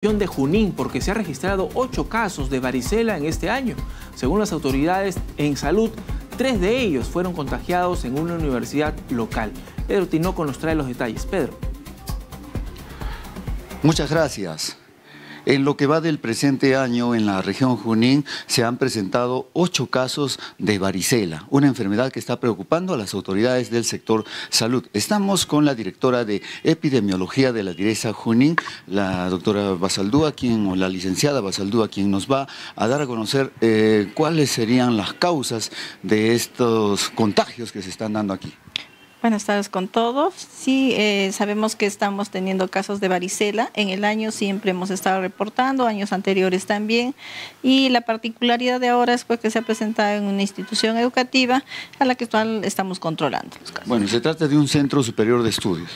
de Junín porque se ha registrado ocho casos de varicela en este año. Según las autoridades en salud, tres de ellos fueron contagiados en una universidad local. Pedro Tinoco nos trae los detalles. Pedro. Muchas gracias. En lo que va del presente año en la región Junín se han presentado ocho casos de varicela, una enfermedad que está preocupando a las autoridades del sector salud. Estamos con la directora de epidemiología de la dirección Junín, la doctora Basaldúa, quien, o la licenciada Basaldúa, quien nos va a dar a conocer eh, cuáles serían las causas de estos contagios que se están dando aquí. Buenas tardes con todos. Sí, eh, sabemos que estamos teniendo casos de varicela. En el año siempre hemos estado reportando, años anteriores también. Y la particularidad de ahora es pues, que se ha presentado en una institución educativa a la que estamos controlando. Bueno, se trata de un centro superior de estudios.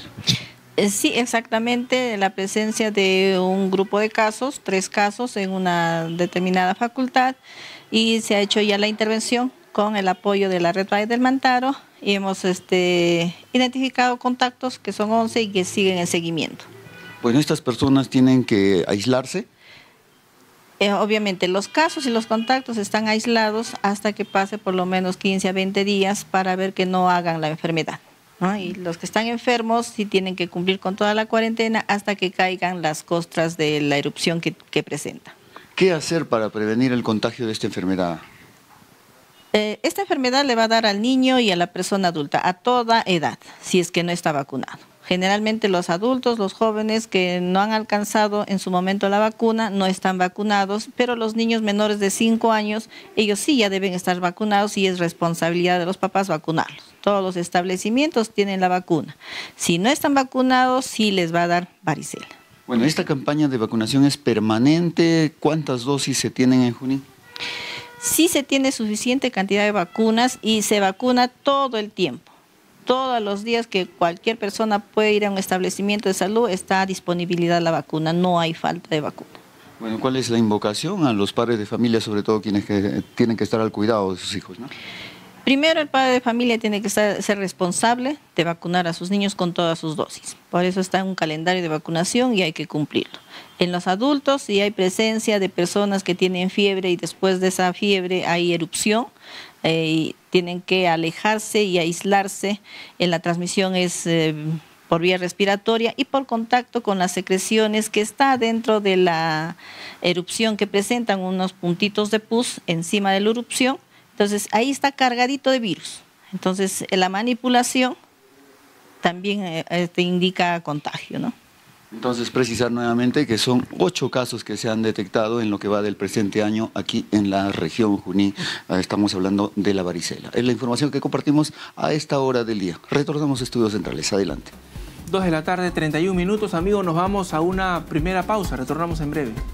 Eh, sí, exactamente, la presencia de un grupo de casos, tres casos en una determinada facultad y se ha hecho ya la intervención con el apoyo de la Red del Mantaro y hemos este, identificado contactos que son 11 y que siguen en seguimiento. Bueno, estas personas tienen que aislarse. Eh, obviamente los casos y los contactos están aislados hasta que pase por lo menos 15 a 20 días para ver que no hagan la enfermedad. Y los que están enfermos sí tienen que cumplir con toda la cuarentena hasta que caigan las costras de la erupción que presenta. ¿Qué hacer para prevenir el contagio de esta enfermedad? Eh, esta enfermedad le va a dar al niño y a la persona adulta a toda edad, si es que no está vacunado. Generalmente los adultos, los jóvenes que no han alcanzado en su momento la vacuna, no están vacunados, pero los niños menores de 5 años, ellos sí ya deben estar vacunados y es responsabilidad de los papás vacunarlos. Todos los establecimientos tienen la vacuna. Si no están vacunados, sí les va a dar varicela. Bueno, esta campaña de vacunación es permanente. ¿Cuántas dosis se tienen en junio? sí se tiene suficiente cantidad de vacunas y se vacuna todo el tiempo. Todos los días que cualquier persona puede ir a un establecimiento de salud está a disponibilidad la vacuna, no hay falta de vacuna. Bueno, ¿cuál es la invocación a los padres de familia, sobre todo quienes que tienen que estar al cuidado de sus hijos? ¿no? Primero, el padre de familia tiene que ser, responsable de vacunar a sus niños con todas sus dosis. Por eso está en un calendario de vacunación y hay que cumplirlo. En los adultos, si hay presencia de personas que tienen fiebre y después de esa fiebre hay erupción, eh, tienen que alejarse y aislarse. En la transmisión es eh, por vía respiratoria y por contacto con las secreciones que está dentro de la erupción que presentan unos puntitos de pus encima de la erupción entonces, ahí está cargadito de virus. Entonces, eh, la manipulación también eh, eh, te indica contagio, ¿no? Entonces, precisar nuevamente que son ocho casos que se han detectado en lo que va del presente año aquí en la región Junín. Ah, estamos hablando de la varicela. Es la información que compartimos a esta hora del día. Retornamos a Estudios Centrales. Adelante. Dos de la tarde, 31 minutos. Amigos, nos vamos a una primera pausa. Retornamos en breve.